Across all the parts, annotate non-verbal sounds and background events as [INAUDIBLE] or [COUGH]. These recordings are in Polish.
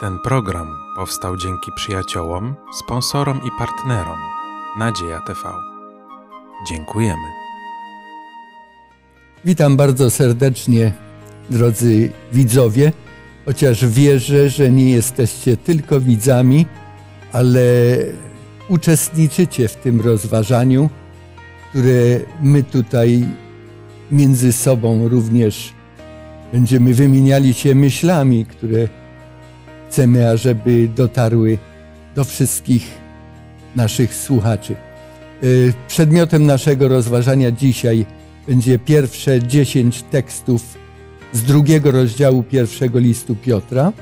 Ten program powstał dzięki przyjaciołom, sponsorom i partnerom Nadzieja TV. Dziękujemy. Witam bardzo serdecznie, drodzy widzowie, chociaż wierzę, że nie jesteście tylko widzami, ale uczestniczycie w tym rozważaniu, które my tutaj między sobą również będziemy wymieniali się myślami, które Chcemy, ażeby dotarły do wszystkich naszych słuchaczy. E, przedmiotem naszego rozważania dzisiaj będzie pierwsze dziesięć tekstów z drugiego rozdziału pierwszego listu Piotra.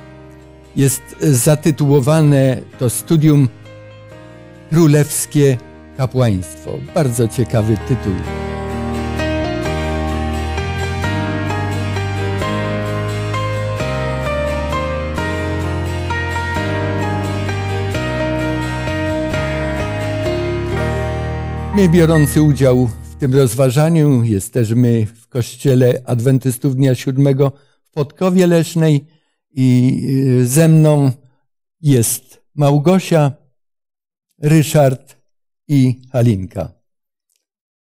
Jest zatytułowane to studium Królewskie Kapłaństwo. Bardzo ciekawy tytuł. My biorący udział w tym rozważaniu jesteśmy w kościele Adwentystów Dnia Siódmego w Podkowie Lesznej i y, ze mną jest Małgosia, Ryszard i Halinka.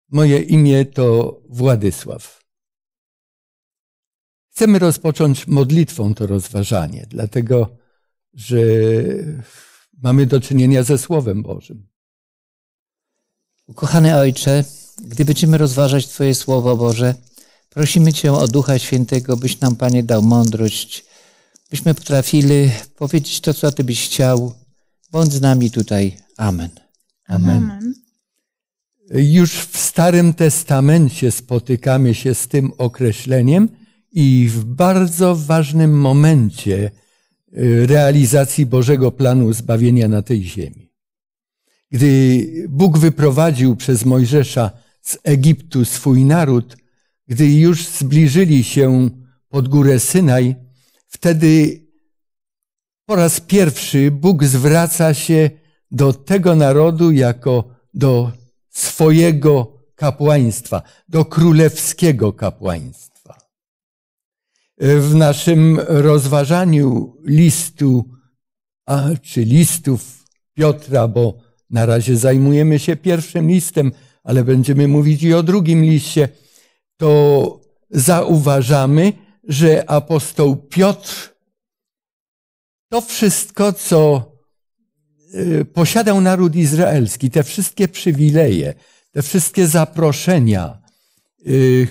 Moje imię to Władysław. Chcemy rozpocząć modlitwą to rozważanie, dlatego że mamy do czynienia ze Słowem Bożym. Ukochany Ojcze, gdy będziemy rozważać Twoje Słowo Boże, prosimy Cię o Ducha Świętego, byś nam, Panie, dał mądrość, byśmy potrafili powiedzieć to, co Ty byś chciał. Bądź z nami tutaj. Amen. Amen. Amen. Już w Starym Testamencie spotykamy się z tym określeniem i w bardzo ważnym momencie y, realizacji Bożego planu zbawienia na tej ziemi. Gdy Bóg wyprowadził przez Mojżesza z Egiptu swój naród, gdy już zbliżyli się pod górę Synaj, wtedy po raz pierwszy Bóg zwraca się do tego narodu jako do swojego kapłaństwa, do królewskiego kapłaństwa. W naszym rozważaniu listu, a, czy listów Piotra, bo na razie zajmujemy się pierwszym listem, ale będziemy mówić i o drugim liście. To zauważamy, że apostoł Piotr to wszystko, co y, posiadał naród izraelski, te wszystkie przywileje, te wszystkie zaproszenia, y,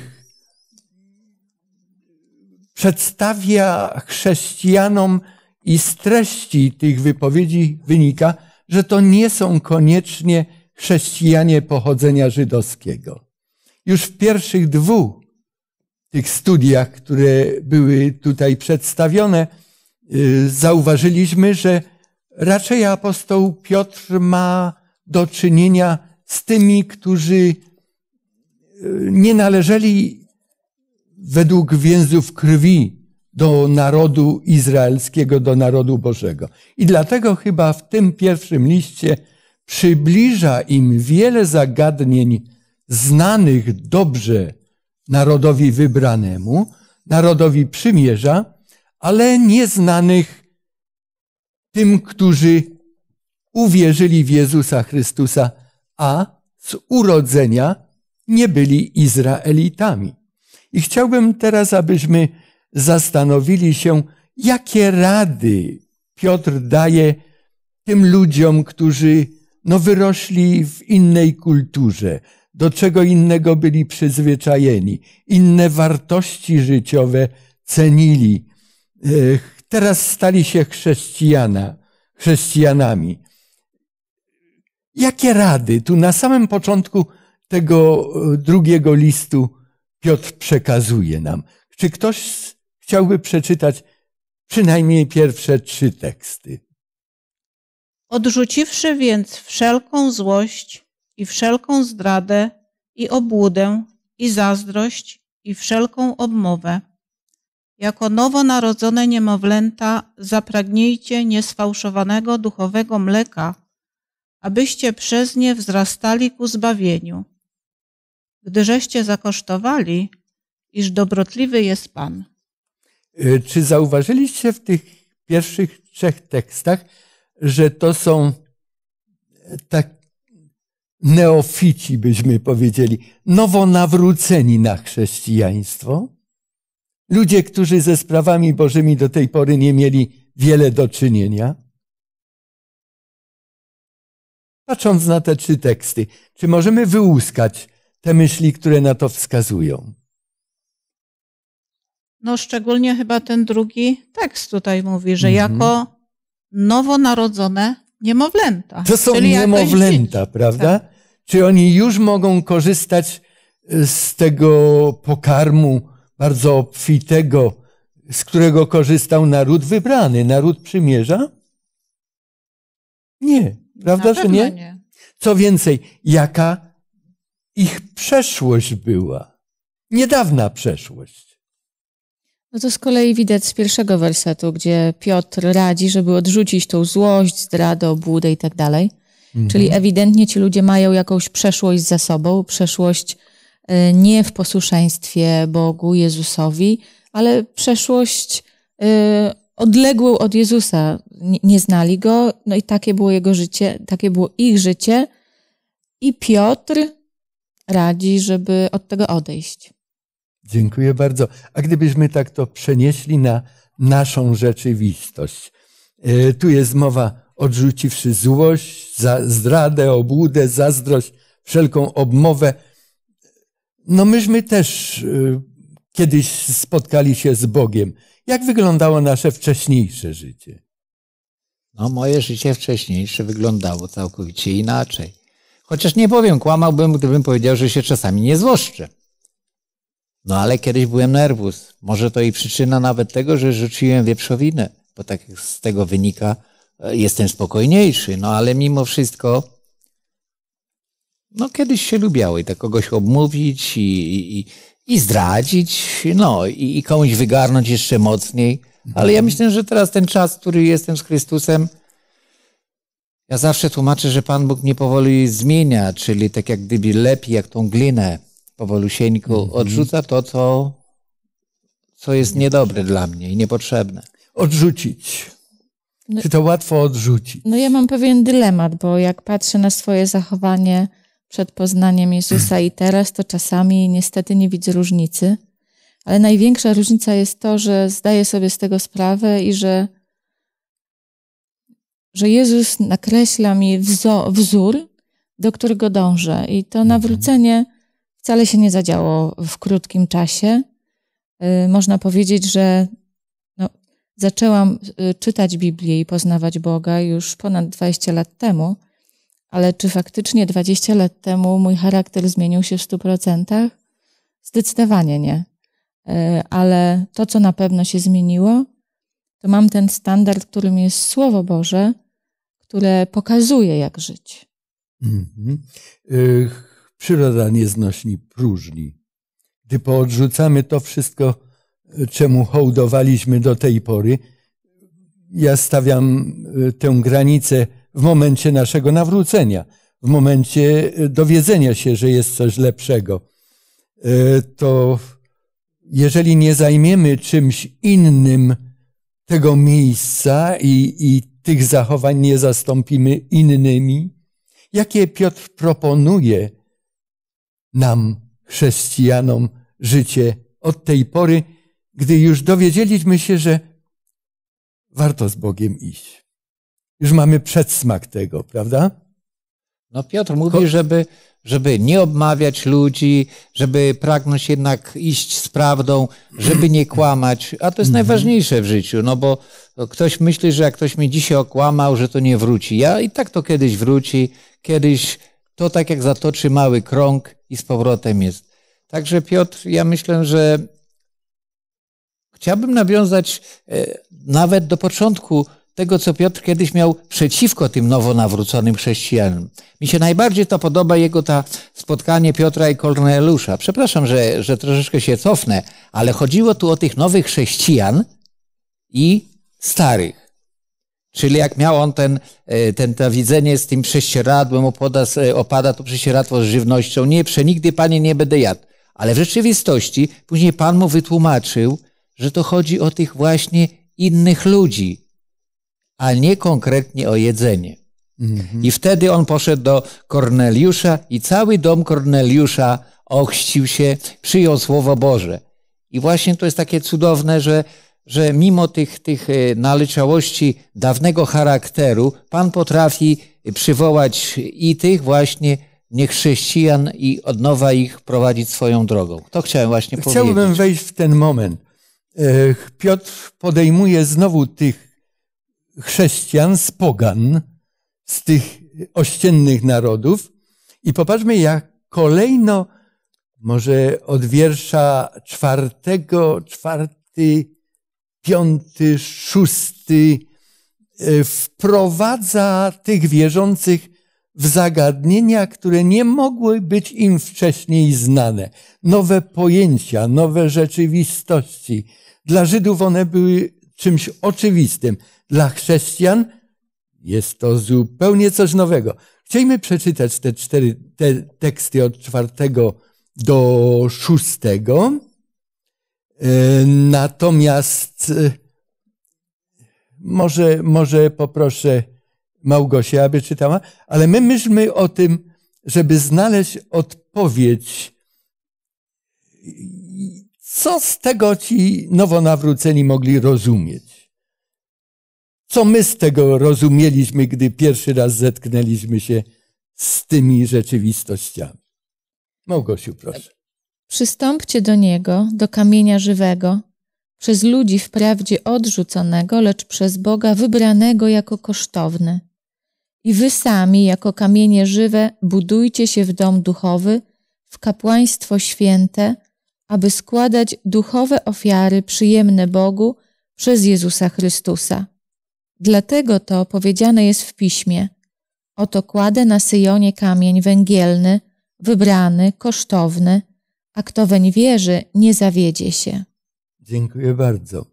przedstawia chrześcijanom i z treści tych wypowiedzi wynika, że to nie są koniecznie chrześcijanie pochodzenia żydowskiego. Już w pierwszych dwóch tych studiach, które były tutaj przedstawione, y, zauważyliśmy, że raczej apostoł Piotr ma do czynienia z tymi, którzy y, nie należeli według więzów krwi do narodu izraelskiego, do narodu Bożego. I dlatego chyba w tym pierwszym liście przybliża im wiele zagadnień znanych dobrze narodowi wybranemu, narodowi przymierza, ale nieznanych tym, którzy uwierzyli w Jezusa Chrystusa, a z urodzenia nie byli Izraelitami. I chciałbym teraz, abyśmy zastanowili się, jakie rady Piotr daje tym ludziom, którzy no, wyrośli w innej kulturze, do czego innego byli przyzwyczajeni, inne wartości życiowe cenili. Teraz stali się chrześcijana, chrześcijanami. Jakie rady? Tu na samym początku tego e, drugiego listu Piotr przekazuje nam. Czy ktoś chciałby przeczytać przynajmniej pierwsze trzy teksty. Odrzuciwszy więc wszelką złość i wszelką zdradę i obłudę i zazdrość i wszelką obmowę, jako nowonarodzone niemowlęta zapragnijcie niesfałszowanego duchowego mleka, abyście przez nie wzrastali ku zbawieniu, gdyżeście zakosztowali, iż dobrotliwy jest Pan. Y, czy zauważyliście w tych pierwszych trzech tekstach, że to są e, tak neofici, byśmy powiedzieli, nowonawróceni na chrześcijaństwo? Ludzie, którzy ze sprawami Bożymi do tej pory nie mieli wiele do czynienia? Patrząc na te trzy teksty, czy możemy wyłuskać te myśli, które na to wskazują? No szczególnie chyba ten drugi tekst tutaj mówi, że mhm. jako nowonarodzone niemowlęta. To są niemowlęta, prawda? Tak. Czy oni już mogą korzystać e, z tego pokarmu bardzo obfitego, z którego korzystał naród wybrany, naród przymierza? Nie, prawda, że nie? nie? Co więcej, jaka ich przeszłość była? Niedawna przeszłość. No to z kolei widać z pierwszego wersetu, gdzie Piotr radzi, żeby odrzucić tą złość, zdradę, obłudę i tak dalej. Mhm. Czyli ewidentnie ci ludzie mają jakąś przeszłość za sobą, przeszłość e, nie w posłuszeństwie Bogu, Jezusowi, ale przeszłość e, odległą od Jezusa. Nie znali go, no i takie było jego życie, takie było ich życie. I Piotr radzi, żeby od tego odejść. Dziękuję bardzo. A gdybyśmy tak to przenieśli na naszą rzeczywistość. E, tu jest mowa odrzuciwszy złość, zdradę, obłudę, zazdrość, wszelką obmowę. No myśmy też e, kiedyś spotkali się z Bogiem. Jak wyglądało nasze wcześniejsze życie? No, moje życie wcześniejsze wyglądało całkowicie inaczej. Chociaż nie powiem, kłamałbym, gdybym powiedział, że się czasami nie złoszczę. No ale kiedyś byłem nerwus. Może to i przyczyna nawet tego, że rzuciłem wieprzowinę, bo tak z tego wynika, e, jestem spokojniejszy. No ale mimo wszystko, no kiedyś się lubiały, i tak kogoś obmówić i, i, i zdradzić, no i, i komuś wygarnąć jeszcze mocniej. Ale ja mhm. myślę, że teraz ten czas, który jestem z Chrystusem, ja zawsze tłumaczę, że Pan Bóg nie powoli zmienia, czyli tak jak gdyby lepi jak tą glinę powolusieńku mhm. odrzuca to, co, co jest niedobre dla mnie i niepotrzebne. Odrzucić. No, Czy to łatwo odrzucić? No ja mam pewien dylemat, bo jak patrzę na swoje zachowanie przed poznaniem Jezusa i teraz, to czasami niestety nie widzę różnicy. Ale największa różnica jest to, że zdaję sobie z tego sprawę i że, że Jezus nakreśla mi wzór, do którego dążę. I to mhm. nawrócenie wcale się nie zadziało w krótkim czasie. Y, można powiedzieć, że no, zaczęłam y, czytać Biblię i poznawać Boga już ponad 20 lat temu, ale czy faktycznie 20 lat temu mój charakter zmienił się w 100%? Zdecydowanie nie. Y, ale to, co na pewno się zmieniło, to mam ten standard, którym jest Słowo Boże, które pokazuje, jak żyć. Mm -hmm. Przyroda znośni, próżni. Gdy poodrzucamy to wszystko, czemu hołdowaliśmy do tej pory, ja stawiam y, tę granicę w momencie naszego nawrócenia, w momencie y, dowiedzenia się, że jest coś lepszego. Y, to jeżeli nie zajmiemy czymś innym tego miejsca i, i tych zachowań nie zastąpimy innymi, jakie Piotr proponuje, nam, chrześcijanom, życie od tej pory, gdy już dowiedzieliśmy się, że warto z Bogiem iść. Już mamy przedsmak tego, prawda? No Piotr mówi, żeby, żeby nie obmawiać ludzi, żeby pragnąć jednak iść z prawdą, żeby nie kłamać. A to jest mhm. najważniejsze w życiu, no bo ktoś myśli, że jak ktoś mnie dzisiaj okłamał, że to nie wróci. Ja i tak to kiedyś wróci, kiedyś to tak jak zatoczy mały krąg i z powrotem jest. Także Piotr, ja myślę, że chciałbym nawiązać e, nawet do początku tego, co Piotr kiedyś miał przeciwko tym nawróconym chrześcijanom. Mi się najbardziej to podoba jego ta spotkanie Piotra i Korneliusza. Przepraszam, że, że troszeczkę się cofnę, ale chodziło tu o tych nowych chrześcijan i starych. Czyli jak miał on ten, e, ten, to widzenie z tym prześcieradłem opada, e, opada to prześcieradło z żywnością, nie, przenigdy panie nie będę jadł. Ale w rzeczywistości później pan mu wytłumaczył, że to chodzi o tych właśnie innych ludzi, a nie konkretnie o jedzenie. Mhm. I wtedy on poszedł do Korneliusza i cały dom Korneliusza ochścił się, przyjął Słowo Boże. I właśnie to jest takie cudowne, że że mimo tych, tych e, naleciałości dawnego charakteru, Pan potrafi przywołać i tych właśnie niechrześcijan i od nowa ich prowadzić swoją drogą. To chciałem właśnie Chciałbym powiedzieć. Chciałbym wejść w ten moment. E, Piotr podejmuje znowu tych chrześcijan z pogan, z tych ościennych narodów i popatrzmy, jak kolejno, może od wiersza czwartego, czwarty, piąty, szósty, e, wprowadza tych wierzących w zagadnienia, które nie mogły być im wcześniej znane. Nowe pojęcia, nowe rzeczywistości. Dla Żydów one były czymś oczywistym. Dla chrześcijan jest to zupełnie coś nowego. Chcielibyśmy przeczytać te cztery te teksty od czwartego do szóstego. Natomiast y, może, może poproszę Małgosię, aby czytała, ale my myślmy o tym, żeby znaleźć odpowiedź, co z tego ci nowonawróceni mogli rozumieć. Co my z tego rozumieliśmy, gdy pierwszy raz zetknęliśmy się z tymi rzeczywistościami. Małgosiu, proszę. Przystąpcie do niego, do kamienia żywego, przez ludzi wprawdzie odrzuconego, lecz przez Boga wybranego jako kosztowny. I wy sami, jako kamienie żywe, budujcie się w dom duchowy, w kapłaństwo święte, aby składać duchowe ofiary przyjemne Bogu przez Jezusa Chrystusa. Dlatego to powiedziane jest w piśmie: Oto kładę na Syjonie kamień węgielny, wybrany, kosztowny, a kto weń wierzy, nie zawiedzie się. Dziękuję bardzo.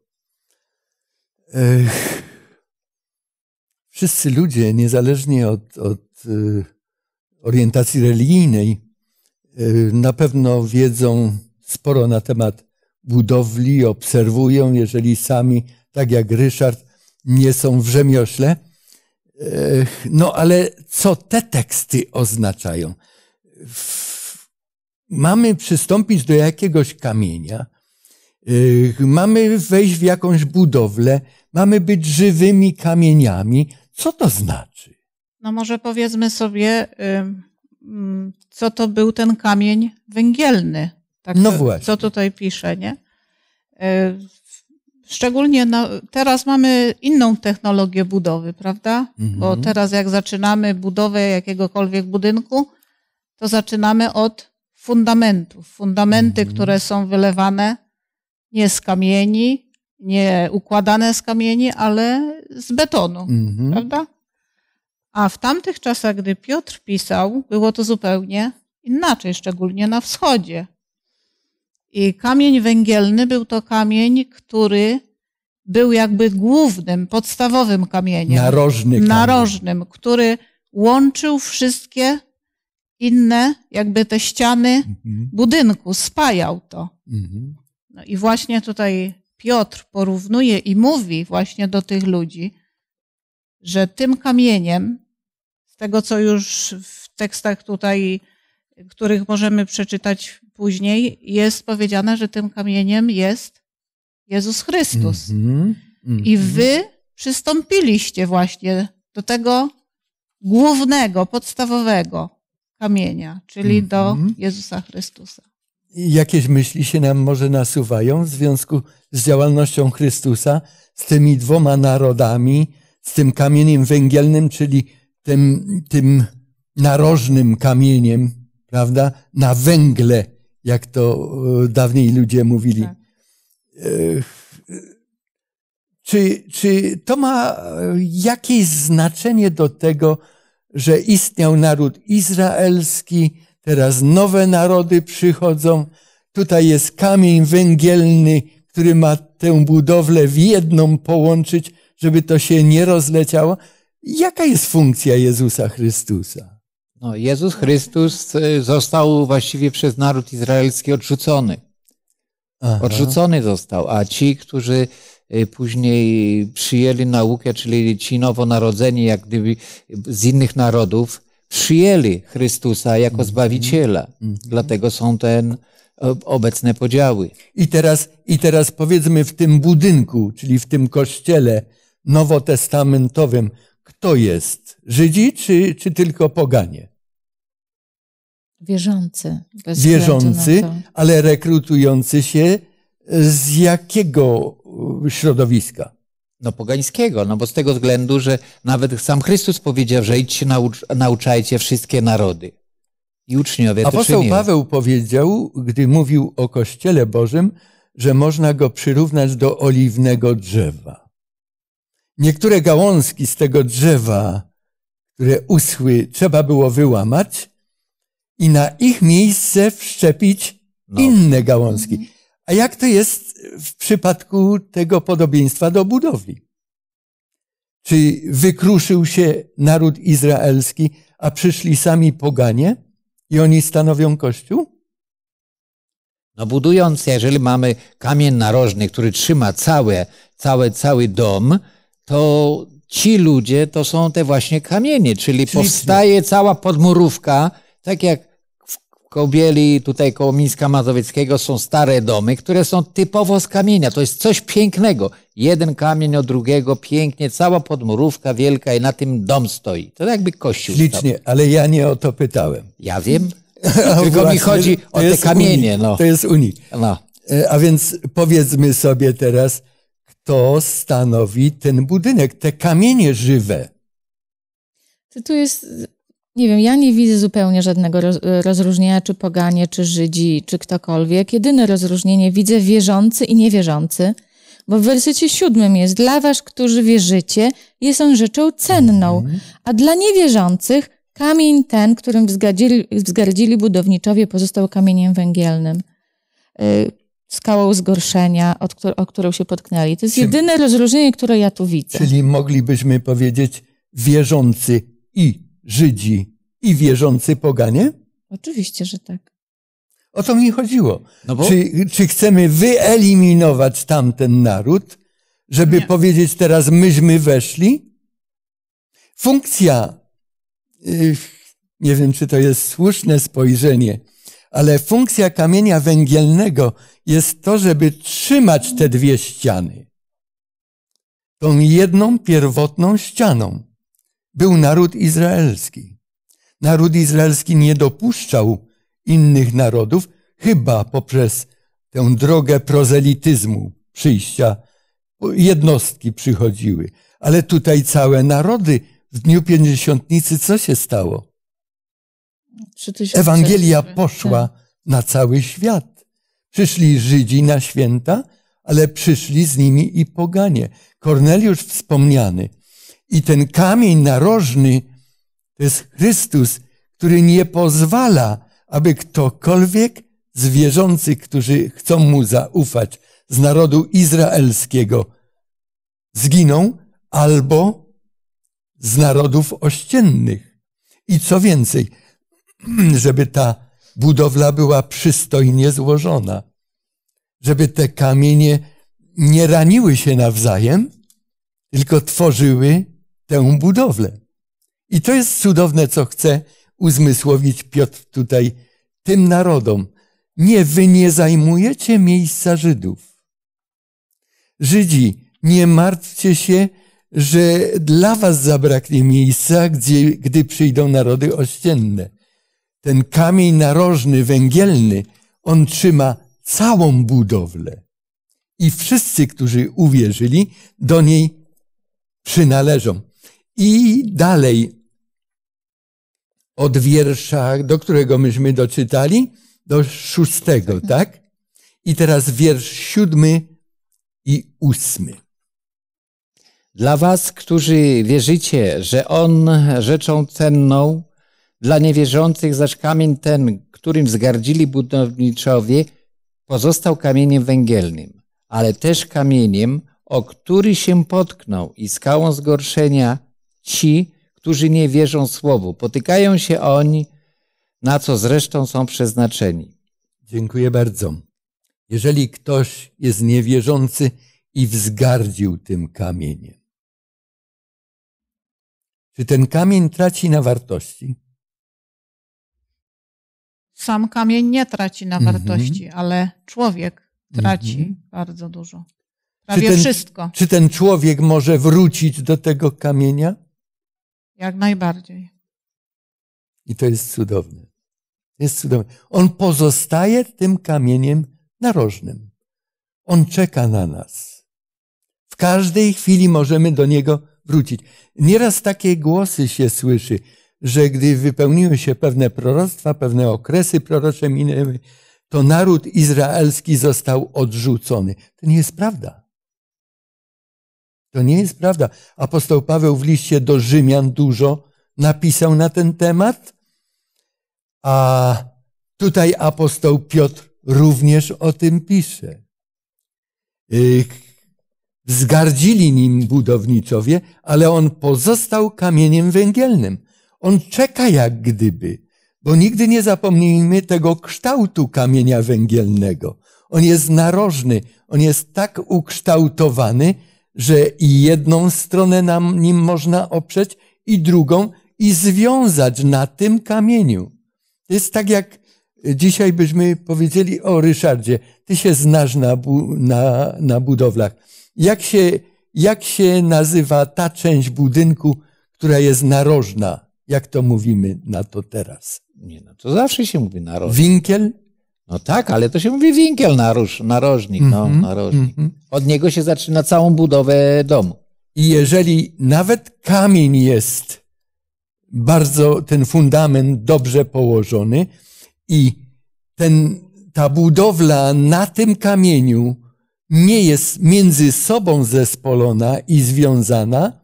Ech. Wszyscy ludzie, niezależnie od, od y, orientacji religijnej, y, na pewno wiedzą sporo na temat budowli, obserwują, jeżeli sami, tak jak Ryszard, nie są w rzemiośle. No ale co te teksty oznaczają? mamy przystąpić do jakiegoś kamienia, y, mamy wejść w jakąś budowlę, mamy być żywymi kamieniami. Co to znaczy? No może powiedzmy sobie, y, mm, co to był ten kamień węgielny. Tak, no właśnie. Co tutaj pisze, nie? Y, szczególnie no, teraz mamy inną technologię budowy, prawda? Mhm. Bo teraz jak zaczynamy budowę jakiegokolwiek budynku, to zaczynamy od fundamentów. Fundamenty, mhm. które są wylewane nie z kamieni, nie układane z kamieni, ale z betonu, mhm. prawda? A w tamtych czasach, gdy Piotr pisał, było to zupełnie inaczej, szczególnie na wschodzie. I kamień węgielny był to kamień, który był jakby głównym, podstawowym kamieniem. Narożny kamień. Narożnym, który łączył wszystkie inne, jakby te ściany mhm. budynku, spajał to. Mhm. No i właśnie tutaj Piotr porównuje i mówi właśnie do tych ludzi, że tym kamieniem, z tego co już w tekstach tutaj, których możemy przeczytać później, jest powiedziane, że tym kamieniem jest Jezus Chrystus. Mhm. I mhm. wy przystąpiliście właśnie do tego głównego, podstawowego kamienia, czyli do mhm. Jezusa Chrystusa. Jakieś myśli się nam może nasuwają w związku z działalnością Chrystusa, z tymi dwoma narodami, z tym kamieniem węgielnym, czyli tym, tym narożnym kamieniem, prawda, na węgle, jak to e, dawniej ludzie mówili. Tak. E, czy, czy to ma e, jakieś znaczenie do tego, że istniał naród izraelski, teraz nowe narody przychodzą. Tutaj jest kamień węgielny, który ma tę budowlę w jedną połączyć, żeby to się nie rozleciało. Jaka jest funkcja Jezusa Chrystusa? No, Jezus Chrystus e, został właściwie przez naród izraelski odrzucony. Aha. Odrzucony został, a ci, którzy Y, później przyjęli naukę, czyli ci nowonarodzeni, jak gdyby z innych narodów, przyjęli Chrystusa jako mhm. Zbawiciela. Mhm. Mhm. Dlatego są ten obecne podziały. I teraz, I teraz powiedzmy w tym budynku, czyli w tym kościele nowotestamentowym, kto jest? Żydzi czy, czy tylko poganie? Wierzący. Wierzący, ale rekrutujący się z jakiego środowiska. No pogańskiego, no bo z tego względu, że nawet sam Chrystus powiedział, że idźcie, naucz, nauczajcie wszystkie narody. I uczniowie Apostoł to czynili. Paweł powiedział, gdy mówił o Kościele Bożym, że można go przyrównać do oliwnego drzewa. Niektóre gałązki z tego drzewa, które uschły, trzeba było wyłamać i na ich miejsce wszczepić no. inne gałązki. A jak to jest w przypadku tego podobieństwa do budowli? Czy wykruszył się naród izraelski, a przyszli sami poganie i oni stanowią kościół? No budując, jeżeli mamy kamień narożny, który trzyma całe, cały, cały dom, to ci ludzie to są te właśnie kamienie, czyli powstaje cała podmurówka, tak jak Kobieli, tutaj koło Mińska Mazowieckiego są stare domy, które są typowo z kamienia. To jest coś pięknego. Jeden kamień od drugiego, pięknie, cała podmurówka wielka i na tym dom stoi. To jakby kościół. Ślicznie, stał. ale ja nie o to pytałem. Ja wiem. [LAUGHS] Tylko mi chodzi o te kamienie. No. To jest Unii. No. E, a więc powiedzmy sobie teraz, kto stanowi ten budynek, te kamienie żywe. To tu jest nie wiem, ja nie widzę zupełnie żadnego rozróżnienia, czy poganie, czy Żydzi, czy ktokolwiek. Jedyne rozróżnienie widzę wierzący i niewierzący, bo w wersecie siódmym jest dla was, którzy wierzycie, jest on rzeczą cenną, mhm. a dla niewierzących kamień ten, którym wzgardzili, wzgardzili budowniczowie, pozostał kamieniem węgielnym. Y skałą zgorszenia, od o którą się potknęli. To jest jedyne rozróżnienie, które ja tu widzę. Czyli moglibyśmy powiedzieć wierzący i Żydzi i wierzący poganie? Oczywiście, że tak. O to mi chodziło. No bo... czy, czy chcemy wyeliminować tamten naród, żeby Nie. powiedzieć teraz myśmy weszli? Funkcja, y, nie wiem czy to jest słuszne spojrzenie, ale funkcja kamienia węgielnego jest to, żeby trzymać te dwie ściany. Tą jedną pierwotną ścianą był naród izraelski. Naród izraelski nie dopuszczał innych narodów, chyba poprzez tę drogę prozelityzmu, przyjścia. Jednostki przychodziły, ale tutaj całe narody w dniu pięćdziesiątnicy co się stało? Ewangelia poszła tak. na cały świat. Przyszli Żydzi na święta, ale przyszli z nimi i poganie. Korneliusz wspomniany i ten kamień narożny to jest Chrystus, który nie pozwala, aby ktokolwiek z wierzących, którzy chcą mu zaufać, z narodu izraelskiego, zginą albo z narodów ościennych. I co więcej, [CLEARS THROAT] żeby ta budowla była przystojnie złożona, żeby te kamienie nie raniły się nawzajem, tylko tworzyły tę budowlę. I to jest cudowne, co chce uzmysłowić Piotr tutaj tym narodom. Nie, wy nie zajmujecie miejsca Żydów. Żydzi, nie martwcie się, że dla was zabraknie miejsca, gdzie, gdy przyjdą narody ościenne. Ten kamień narożny, węgielny, on trzyma całą budowlę. I wszyscy, którzy uwierzyli, do niej przynależą. I dalej od wiersza, do którego myśmy doczytali, do szóstego, [LAUGHS] tak? I teraz wiersz siódmy i ósmy. Dla was, którzy wierzycie, że On rzeczą cenną, dla niewierzących zaś kamień ten, którym zgardzili budowniczowie, pozostał kamieniem węgielnym, ale też kamieniem, o który się potknął i skałą zgorszenia ci, którzy nie wierzą Słowu. Potykają się oni, na co zresztą są przeznaczeni. Dziękuję bardzo. Jeżeli ktoś jest niewierzący i wzgardził tym kamieniem, czy ten kamień traci na wartości? Sam kamień nie traci na mhm. wartości, ale człowiek traci mhm. bardzo dużo. Prawie czy ten, wszystko. Czy ten człowiek może wrócić do tego kamienia? Jak najbardziej. I to jest cudowne. Jest cudowne. On pozostaje tym kamieniem narożnym. On czeka na nas. W każdej chwili możemy do niego wrócić. Nieraz takie głosy się słyszy, że gdy wypełniły się pewne proroctwa, pewne okresy prorocze minęły, to naród izraelski został odrzucony. To nie jest prawda. To nie jest prawda. Apostoł Paweł w liście do Rzymian dużo napisał na ten temat, a tutaj apostoł Piotr również o tym pisze. Yy, Zgardzili nim budowniczowie, ale on pozostał kamieniem węgielnym. On czeka jak gdyby, bo nigdy nie zapomnijmy tego kształtu kamienia węgielnego. On jest narożny, on jest tak ukształtowany, że i jedną stronę nam nim można oprzeć, i drugą, i związać na tym kamieniu. To jest tak, jak dzisiaj byśmy powiedzieli o Ryszardzie. Ty się znasz na, na, na budowlach. Jak się, jak się nazywa ta część budynku, która jest narożna? Jak to mówimy na to teraz? Nie, no to zawsze się mówi narożna. Winkiel? No tak, ale to się mówi winkiel naroż, narożnik, mm -hmm, no, mhm, narożnik. Mm -hmm. Od niego się zaczyna całą budowę domu. I jeżeli nawet kamień jest bardzo, ten fundament dobrze położony i ten, ta budowla na tym kamieniu nie jest między sobą zespolona i związana,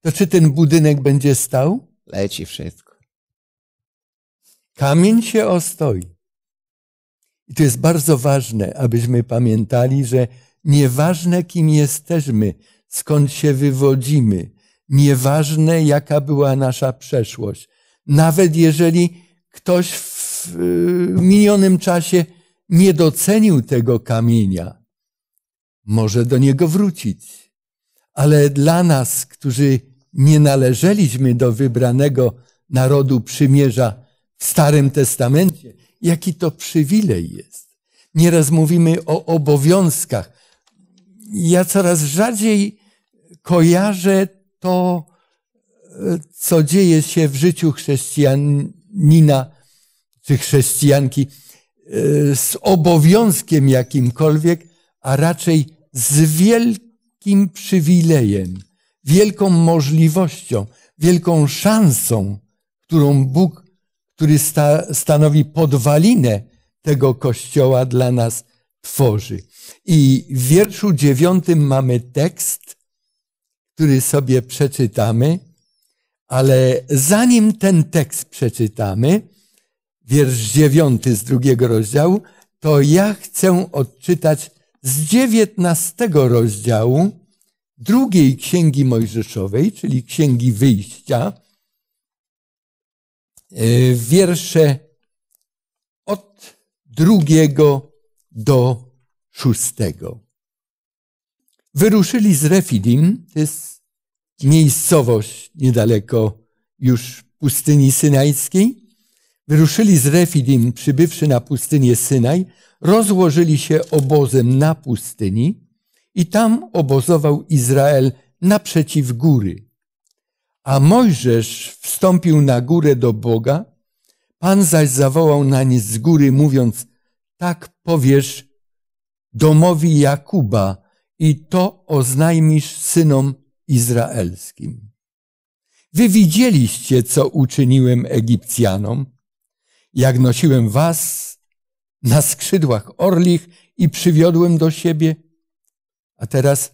to czy ten budynek będzie stał? Leci wszystko. Kamień się ostoi. I to jest bardzo ważne, abyśmy pamiętali, że nieważne kim jesteśmy, skąd się wywodzimy, nieważne jaka była nasza przeszłość, nawet jeżeli ktoś w minionym czasie nie docenił tego kamienia, może do niego wrócić. Ale dla nas, którzy nie należeliśmy do wybranego narodu przymierza w Starym Testamencie, jaki to przywilej jest. Nieraz mówimy o obowiązkach. Ja coraz rzadziej kojarzę to, co dzieje się w życiu chrześcijanina czy chrześcijanki e, z obowiązkiem jakimkolwiek, a raczej z wielkim przywilejem, wielką możliwością, wielką szansą, którą Bóg który sta, stanowi podwalinę tego kościoła dla nas tworzy. I w wierszu dziewiątym mamy tekst, który sobie przeczytamy, ale zanim ten tekst przeczytamy, wiersz dziewiąty z drugiego rozdziału, to ja chcę odczytać z dziewiętnastego rozdziału drugiej Księgi Mojżeszowej, czyli Księgi Wyjścia, Y, wiersze od drugiego do szóstego. Wyruszyli z Refidim, to jest miejscowość niedaleko już pustyni synajskiej. Wyruszyli z Refidim, przybywszy na pustynię Synaj, rozłożyli się obozem na pustyni i tam obozował Izrael naprzeciw góry. A Mojżesz wstąpił na górę do Boga, Pan zaś zawołał na nic z góry, mówiąc, tak powiesz domowi Jakuba i to oznajmisz synom izraelskim. Wy widzieliście, co uczyniłem Egipcjanom, jak nosiłem was na skrzydłach orlich i przywiodłem do siebie. A teraz,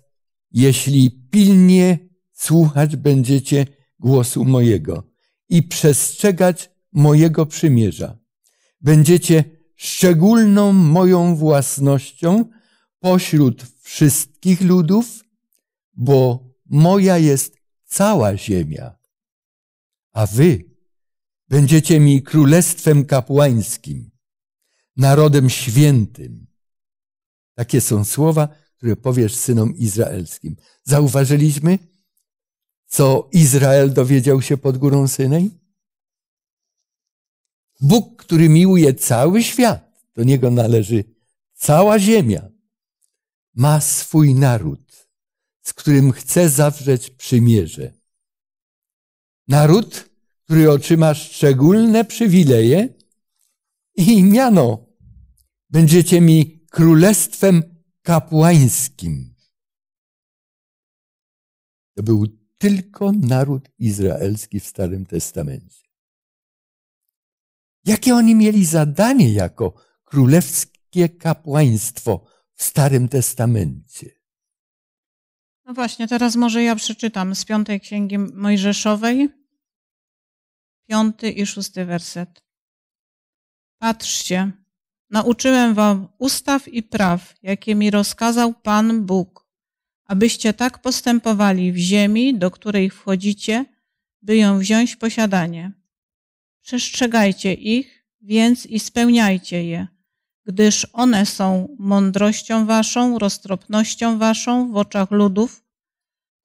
jeśli pilnie słuchać będziecie głosu mojego i przestrzegać mojego przymierza. Będziecie szczególną moją własnością pośród wszystkich ludów, bo moja jest cała ziemia. A wy będziecie mi królestwem kapłańskim, narodem świętym. Takie są słowa, które powiesz synom izraelskim. Zauważyliśmy, co Izrael dowiedział się pod górą Synej? Bóg, który miłuje cały świat, do niego należy cała ziemia, ma swój naród, z którym chce zawrzeć przymierze. Naród, który otrzyma szczególne przywileje i miano. Będziecie mi królestwem kapłańskim. To był tylko naród izraelski w Starym Testamencie. Jakie oni mieli zadanie jako królewskie kapłaństwo w Starym Testamencie? No właśnie, teraz może ja przeczytam z piątej księgi Mojżeszowej, piąty i szósty werset. Patrzcie, nauczyłem wam ustaw i praw, jakie mi rozkazał Pan Bóg, abyście tak postępowali w ziemi, do której wchodzicie, by ją wziąć posiadanie. Przestrzegajcie ich więc i spełniajcie je, gdyż one są mądrością waszą, roztropnością waszą w oczach ludów,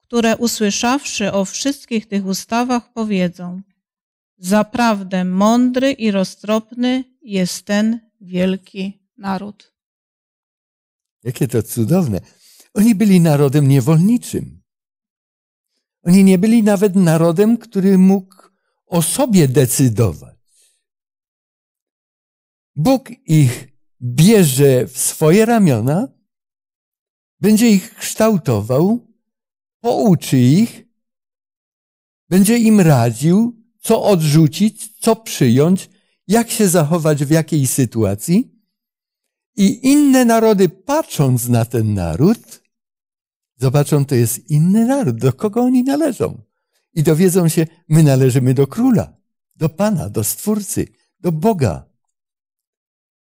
które usłyszawszy o wszystkich tych ustawach powiedzą: Zaprawdę mądry i roztropny jest ten wielki naród. Jakie to cudowne. Oni byli narodem niewolniczym. Oni nie byli nawet narodem, który mógł o sobie decydować. Bóg ich bierze w swoje ramiona, będzie ich kształtował, pouczy ich, będzie im radził, co odrzucić, co przyjąć, jak się zachować w jakiej sytuacji. I inne narody, patrząc na ten naród, Zobaczą, to jest inny naród, do kogo oni należą. I dowiedzą się, my należymy do króla, do pana, do stwórcy, do Boga.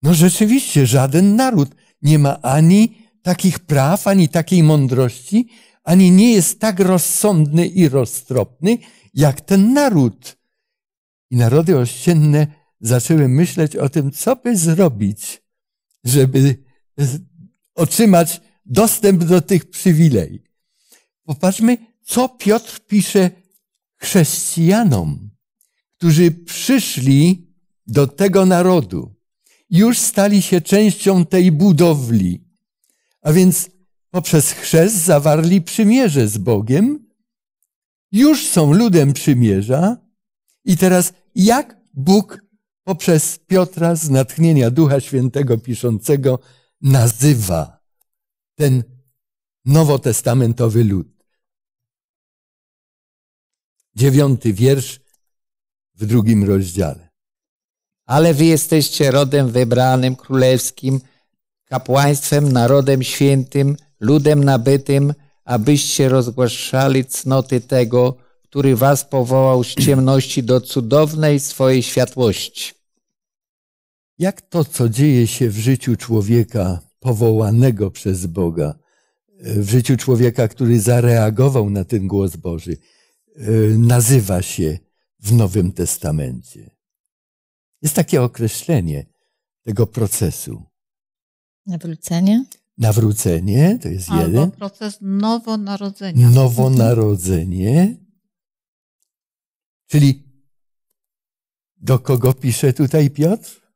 No rzeczywiście, żaden naród nie ma ani takich praw, ani takiej mądrości, ani nie jest tak rozsądny i roztropny, jak ten naród. I narody ościenne zaczęły myśleć o tym, co by zrobić, żeby otrzymać dostęp do tych przywilej. Popatrzmy, co Piotr pisze chrześcijanom, którzy przyszli do tego narodu. Już stali się częścią tej budowli. A więc poprzez chrzest zawarli przymierze z Bogiem, już są ludem przymierza. I teraz jak Bóg poprzez Piotra z natchnienia Ducha Świętego piszącego nazywa ten nowotestamentowy lud. Dziewiąty wiersz w drugim rozdziale. Ale wy jesteście rodem wybranym, królewskim, kapłaństwem, narodem świętym, ludem nabytym, abyście rozgłaszali cnoty tego, który was powołał z ciemności do cudownej swojej światłości. Jak to, co dzieje się w życiu człowieka, powołanego przez Boga, e, w życiu człowieka, który zareagował na ten głos Boży, e, nazywa się w Nowym Testamencie. Jest takie określenie tego procesu. Nawrócenie? Nawrócenie to jest Albo jeden. proces nowonarodzenia. Nowonarodzenie. Czyli do kogo pisze tutaj Piotr?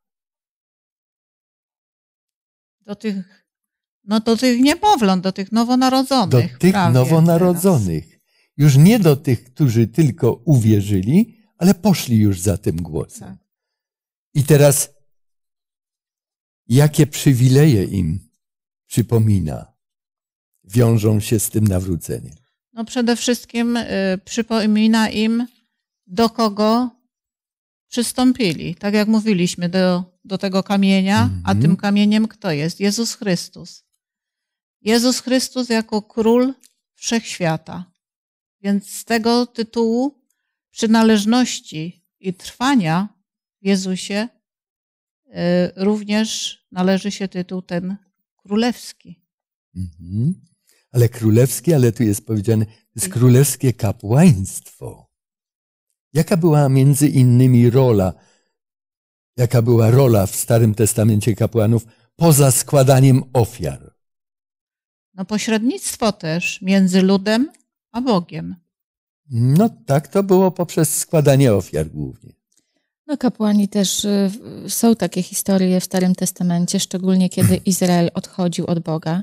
do tych, no do tych niemowląt, do tych nowonarodzonych. Do tych nowonarodzonych. Teraz. Już nie do tych, którzy tylko uwierzyli, ale poszli już za tym głosem. Tak. I teraz, jakie przywileje im przypomina, wiążą się z tym nawróceniem? No przede wszystkim y, przypomina im, do kogo przystąpili. Tak jak mówiliśmy, do do tego kamienia, a mhm. tym kamieniem kto jest? Jezus Chrystus. Jezus Chrystus jako król wszechświata. Więc z tego tytułu przynależności i trwania w Jezusie y, również należy się tytuł ten królewski. Mhm. Ale królewski, ale tu jest powiedziane, jest królewskie kapłaństwo. Jaka była między innymi rola jaka była rola w Starym Testamencie kapłanów poza składaniem ofiar. No pośrednictwo też między ludem a Bogiem. No tak, to było poprzez składanie ofiar głównie. No kapłani też y, są takie historie w Starym Testamencie, szczególnie kiedy [CLEARS THROAT] Izrael odchodził od Boga.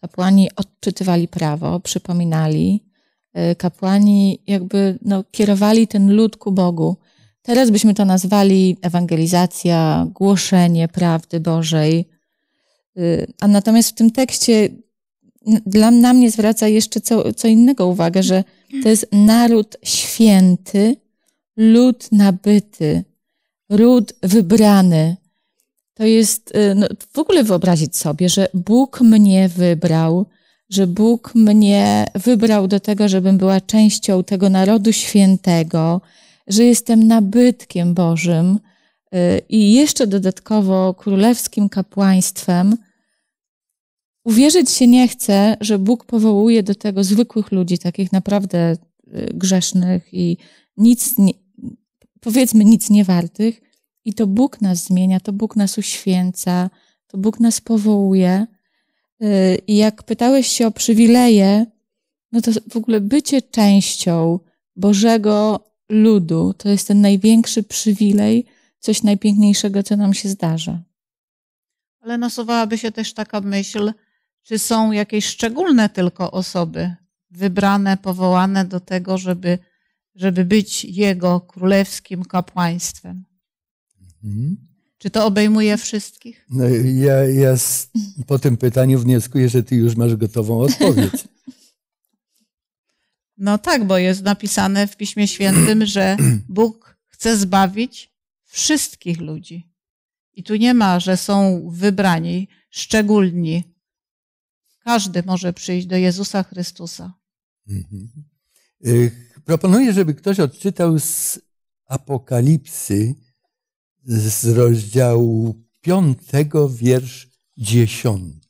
Kapłani odczytywali prawo, przypominali. Y, kapłani jakby no, kierowali ten lud ku Bogu. Teraz byśmy to nazwali ewangelizacja, głoszenie prawdy Bożej. Y, a natomiast w tym tekście dla, na mnie zwraca jeszcze co, co innego uwagę, że to jest naród święty, lud nabyty, ród wybrany. To jest y, no, w ogóle wyobrazić sobie, że Bóg mnie wybrał, że Bóg mnie wybrał do tego, żebym była częścią tego narodu świętego, że jestem nabytkiem Bożym y, i jeszcze dodatkowo królewskim kapłaństwem, uwierzyć się nie chcę, że Bóg powołuje do tego zwykłych ludzi, takich naprawdę y, grzesznych i nic, nie, powiedzmy, nic niewartych. I to Bóg nas zmienia, to Bóg nas uświęca, to Bóg nas powołuje. Y, I jak pytałeś się o przywileje, no to w ogóle bycie częścią Bożego ludu. To jest ten największy przywilej, coś najpiękniejszego, co nam się zdarza. Ale nasuwałaby się też taka myśl, czy są jakieś szczególne tylko osoby wybrane, powołane do tego, żeby, żeby być jego królewskim kapłaństwem? Mhm. Czy to obejmuje wszystkich? No, ja, ja po tym pytaniu wnioskuję, że ty już masz gotową odpowiedź. [LAUGHS] No tak, bo jest napisane w Piśmie Świętym, że [CLEARS THROAT] Bóg chce zbawić wszystkich ludzi. I tu nie ma, że są wybrani, szczególni. Każdy może przyjść do Jezusa Chrystusa. Mhm. Y, proponuję, żeby ktoś odczytał z Apokalipsy, z rozdziału 5, wiersz 10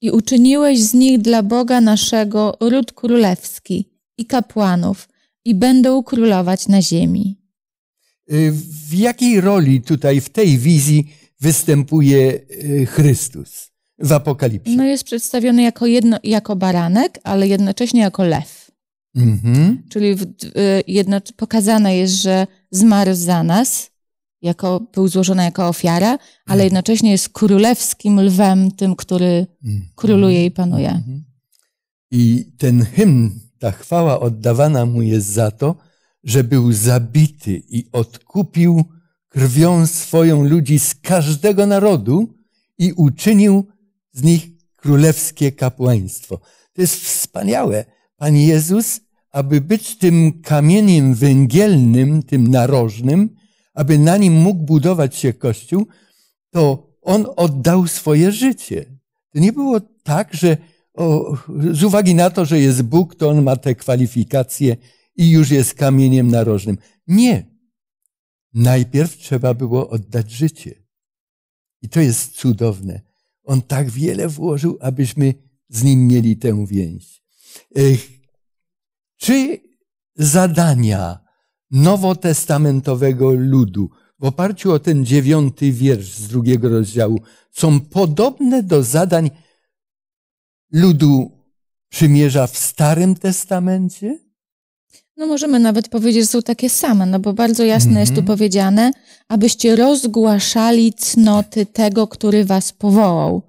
i uczyniłeś z nich dla Boga naszego ród królewski i kapłanów i będą królować na ziemi. Y, w jakiej roli tutaj w tej wizji występuje y, Chrystus w Apokalipsie? No jest przedstawiony jako, jedno, jako baranek, ale jednocześnie jako lew. Mhm. Czyli w, y, jedno, pokazane jest, że zmarł za nas, jako, mhm. był złożony jako ofiara, ale mhm. jednocześnie jest królewskim lwem, tym, który mhm. króluje i panuje. I ten hymn, ta chwała oddawana mu jest za to, że był zabity i odkupił krwią swoją ludzi z każdego narodu i uczynił z nich królewskie kapłaństwo. To jest wspaniałe. Pan Jezus, aby być tym kamieniem węgielnym, tym narożnym, aby na nim mógł budować się Kościół, to on oddał swoje życie. To nie było tak, że o, z uwagi na to, że jest Bóg, to on ma te kwalifikacje i już jest kamieniem narożnym. Nie. Najpierw trzeba było oddać życie. I to jest cudowne. On tak wiele włożył, abyśmy z nim mieli tę więź. Czy zadania nowotestamentowego ludu w oparciu o ten dziewiąty wiersz z drugiego rozdziału są podobne do zadań ludu przymierza w Starym Testamencie? No możemy nawet powiedzieć, że są takie same, no bo bardzo jasno mm -hmm. jest tu mhm. powiedziane, abyście rozgłaszali cnoty tego, który was powołał.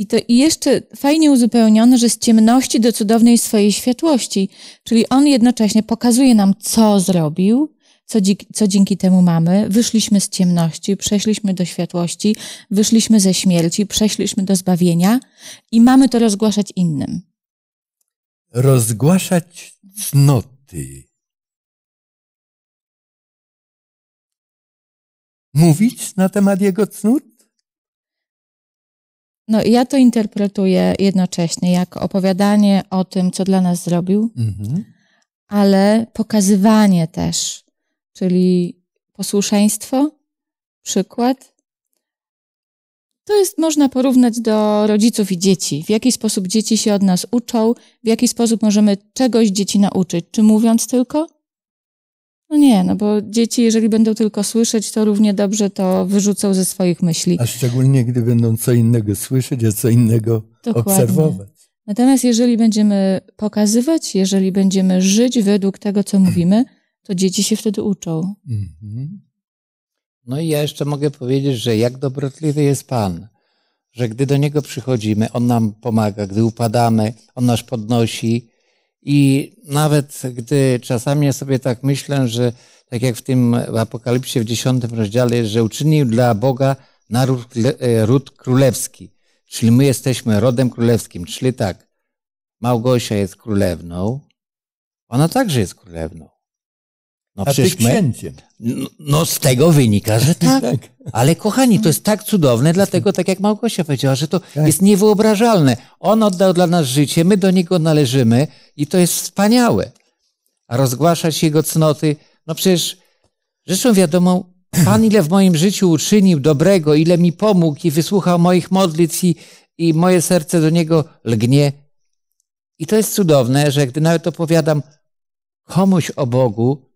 I to i jeszcze fajnie uzupełnione, że z ciemności do cudownej swojej światłości. Czyli on jednocześnie pokazuje nam, co zrobił, co, dzi co dzięki temu mamy. Wyszliśmy z ciemności, przeszliśmy do światłości, wyszliśmy ze śmierci, przeszliśmy do zbawienia i mamy to rozgłaszać innym. Rozgłaszać cnoty. Mówić na temat jego cnót? No ja to interpretuję jednocześnie jako opowiadanie o tym, co dla nas zrobił, mhm. ale pokazywanie też, czyli posłuszeństwo, przykład. To jest, można porównać do rodziców i dzieci. W jaki sposób dzieci się od nas uczą, w jaki sposób możemy czegoś dzieci nauczyć, czy mówiąc tylko, no nie, no bo dzieci, jeżeli będą tylko słyszeć, to równie dobrze to wyrzucą ze swoich myśli. A szczególnie, gdy będą co innego słyszeć, a co innego Dokładnie. obserwować. Natomiast jeżeli będziemy pokazywać, jeżeli będziemy żyć według tego, co mówimy, to dzieci się wtedy uczą. Mhm. No i ja jeszcze mogę powiedzieć, że jak dobrotliwy jest Pan, że gdy do Niego przychodzimy, On nam pomaga, gdy upadamy, On nas podnosi, i nawet gdy czasami sobie tak myślę, że tak jak w tym Apokalipsie w dziesiątym rozdziale, że uczynił dla Boga naród e, ród królewski, czyli my jesteśmy rodem królewskim, czyli tak, Małgosia jest królewną, ona także jest królewną. No a przecież ty księciem. No, no, z tego wynika, że [LAUGHS] tak. tak. Ale kochani, to jest tak cudowne, dlatego tak jak Małgosia powiedziała, że to tak. jest niewyobrażalne. On oddał dla nas życie, my do niego należymy i to jest wspaniałe. A rozgłaszać jego cnoty, no przecież rzeczą wiadomo Pan ile w moim życiu uczynił dobrego, ile mi pomógł i wysłuchał moich modlitw i, i moje serce do niego lgnie. I to jest cudowne, że gdy nawet opowiadam komuś o Bogu,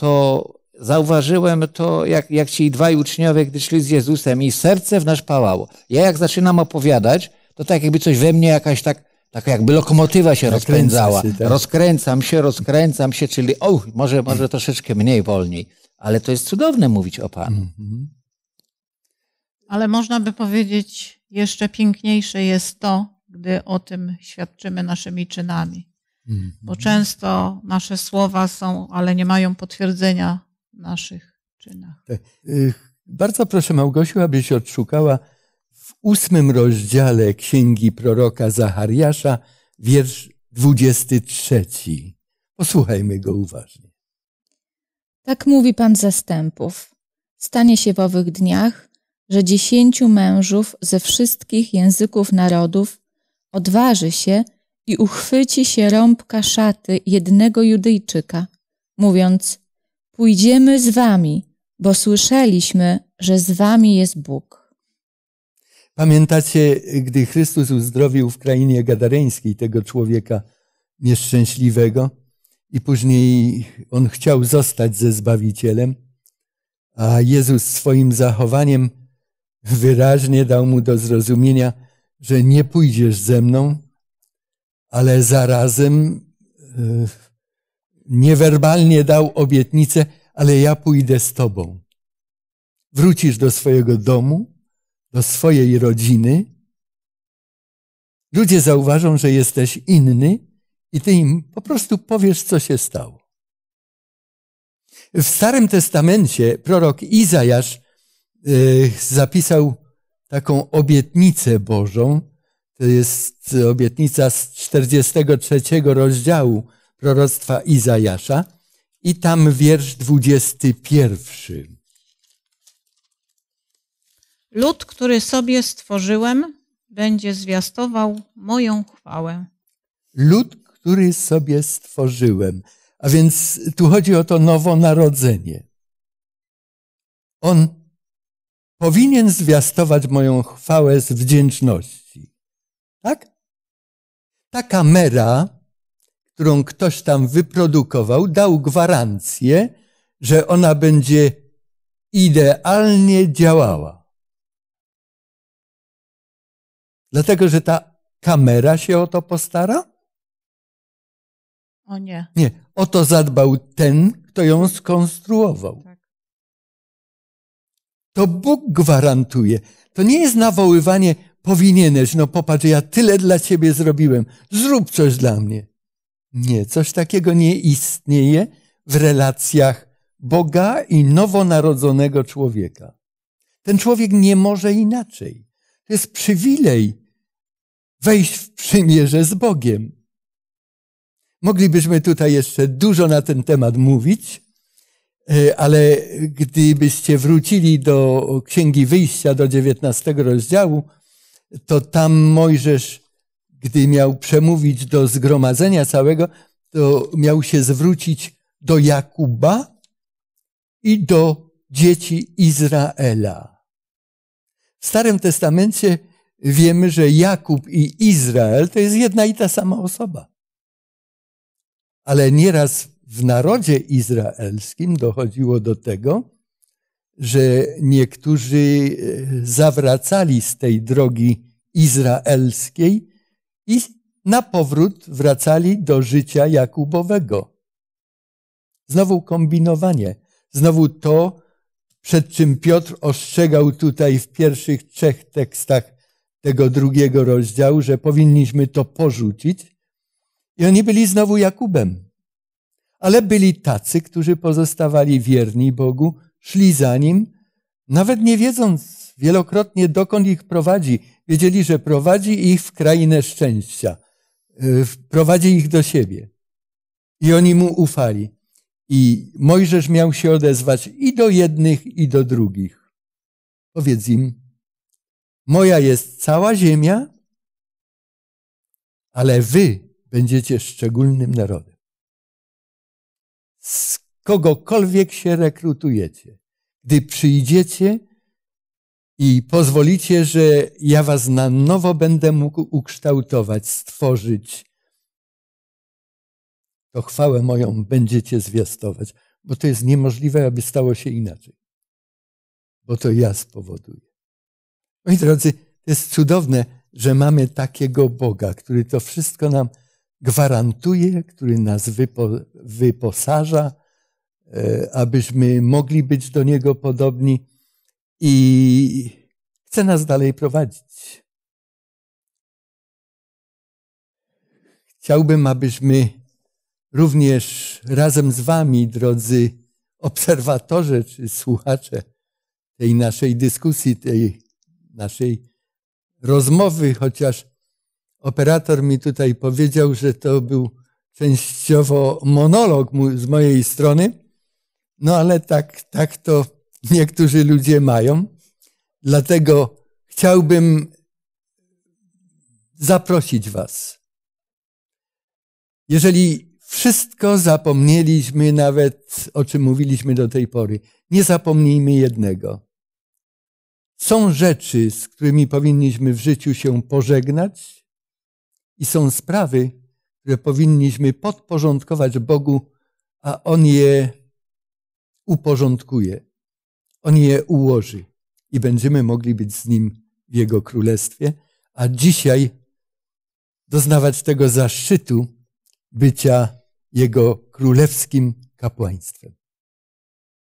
to zauważyłem to, jak, jak ci dwaj uczniowie, gdy szli z Jezusem i serce w nas pałało. Ja jak zaczynam opowiadać, to tak jakby coś we mnie jakaś tak, tak jakby lokomotywa się Nakręca rozpędzała. Się, tak. Rozkręcam się, rozkręcam się, czyli och, może, może troszeczkę mniej wolniej. Ale to jest cudowne mówić o Panu. Mhm. Ale można by powiedzieć, jeszcze piękniejsze jest to, gdy o tym świadczymy naszymi czynami. Bo mhm. często nasze słowa są, ale nie mają potwierdzenia w naszych czynach. Tak. Y, bardzo proszę Małgosiu, abyś odszukała w ósmym rozdziale księgi proroka Zachariasza wiersz 23. Posłuchajmy go uważnie. Tak mówi Pan zastępów. Stanie się w owych dniach, że dziesięciu mężów ze wszystkich języków narodów odważy się, i uchwyci się rąbka szaty jednego Judyjczyka, mówiąc: Pójdziemy z wami, bo słyszeliśmy, że z wami jest Bóg. Pamiętacie, gdy Chrystus uzdrowił w krainie gadareńskiej tego człowieka nieszczęśliwego i później on chciał zostać ze Zbawicielem, a Jezus swoim zachowaniem wyraźnie dał mu do zrozumienia, że nie pójdziesz ze mną, ale zarazem e, niewerbalnie dał obietnicę, ale ja pójdę z tobą. Wrócisz do swojego domu, do swojej rodziny. Ludzie zauważą, że jesteś inny i ty im po prostu powiesz, co się stało. W Starym Testamencie prorok Izajasz e, zapisał taką obietnicę Bożą, to jest obietnica z 43 rozdziału proroctwa Izajasza i tam wiersz 21. Lud, który sobie stworzyłem, będzie zwiastował moją chwałę. Lud, który sobie stworzyłem. A więc tu chodzi o to nowonarodzenie. On powinien zwiastować moją chwałę z wdzięczności. Tak? Ta kamera, którą ktoś tam wyprodukował, dał gwarancję, że ona będzie idealnie działała. Dlatego, że ta kamera się o to postara? O nie. Nie, o to zadbał ten, kto ją skonstruował. Tak. To Bóg gwarantuje. To nie jest nawoływanie, powinieneś, no popatrz, ja tyle dla ciebie zrobiłem, zrób coś dla mnie. Nie, coś takiego nie istnieje w relacjach Boga i nowonarodzonego człowieka. Ten człowiek nie może inaczej. To jest przywilej wejść w przymierze z Bogiem. Moglibyśmy tutaj jeszcze dużo na ten temat mówić, e, ale gdybyście wrócili do Księgi Wyjścia, do XIX rozdziału, to tam Mojżesz, gdy miał przemówić do zgromadzenia całego, to miał się zwrócić do Jakuba i do dzieci Izraela. W Starym Testamencie wiemy, że Jakub i Izrael to jest jedna i ta sama osoba. Ale nieraz w narodzie izraelskim dochodziło do tego, że niektórzy e, zawracali z tej drogi izraelskiej i na powrót wracali do życia Jakubowego. Znowu kombinowanie, znowu to, przed czym Piotr ostrzegał tutaj w pierwszych trzech tekstach tego drugiego rozdziału, że powinniśmy to porzucić. I oni byli znowu Jakubem. Ale byli tacy, którzy pozostawali wierni Bogu, szli za nim, nawet nie wiedząc wielokrotnie dokąd ich prowadzi. Wiedzieli, że prowadzi ich w krainę szczęścia, e, prowadzi ich do siebie. I oni mu ufali. I Mojżesz miał się odezwać i do jednych, i do drugich. Powiedz im, moja jest cała ziemia, ale wy będziecie szczególnym narodem kogokolwiek się rekrutujecie. Gdy przyjdziecie i pozwolicie, że ja was na nowo będę mógł ukształtować, stworzyć, to chwałę moją będziecie zwiastować, bo to jest niemożliwe, aby stało się inaczej. Bo to ja spowoduję. Moi drodzy, to jest cudowne, że mamy takiego Boga, który to wszystko nam gwarantuje, który nas wypo, wyposaża, E, abyśmy mogli być do Niego podobni i chce nas dalej prowadzić. Chciałbym, abyśmy również razem z Wami, drodzy obserwatorzy czy słuchacze tej naszej dyskusji, tej naszej rozmowy, chociaż operator mi tutaj powiedział, że to był częściowo monolog z mojej strony no ale tak, tak to niektórzy ludzie mają. Dlatego chciałbym zaprosić Was. Jeżeli wszystko zapomnieliśmy, nawet o czym mówiliśmy do tej pory, nie zapomnijmy jednego. Są rzeczy, z którymi powinniśmy w życiu się pożegnać, i są sprawy, które powinniśmy podporządkować Bogu, a On je uporządkuje. On je ułoży i będziemy mogli być z Nim w Jego Królestwie, a dzisiaj doznawać tego zaszczytu bycia Jego królewskim kapłaństwem.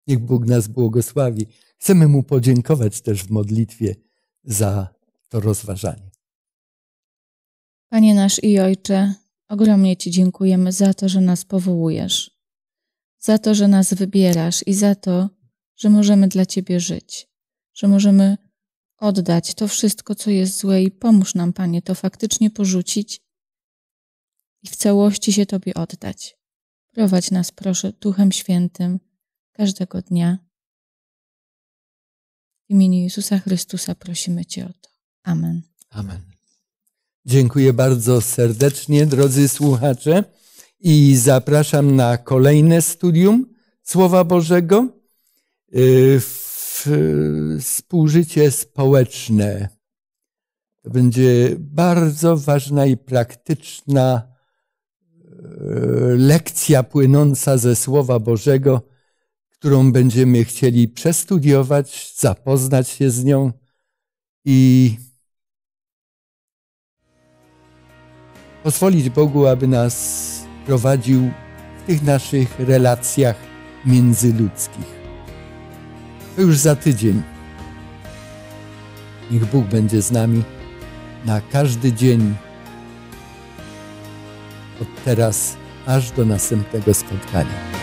Niech Bóg nas błogosławi. Chcemy Mu podziękować też w modlitwie za to rozważanie. Panie nasz i Ojcze, ogromnie Ci dziękujemy za to, że nas powołujesz za to, że nas wybierasz i za to, że możemy dla Ciebie żyć, że możemy oddać to wszystko, co jest złe i pomóż nam, Panie, to faktycznie porzucić i w całości się Tobie oddać. Prowadź nas, proszę, Duchem Świętym każdego dnia. W imieniu Jezusa Chrystusa prosimy Cię o to. Amen. Amen. Dziękuję bardzo serdecznie, drodzy słuchacze i zapraszam na kolejne studium Słowa Bożego y, w współżycie społeczne. To będzie bardzo ważna i praktyczna y, lekcja płynąca ze Słowa Bożego, którą będziemy chcieli przestudiować, zapoznać się z nią i pozwolić Bogu, aby nas prowadził w tych naszych relacjach międzyludzkich. To już za tydzień. Niech Bóg będzie z nami na każdy dzień od teraz aż do następnego spotkania.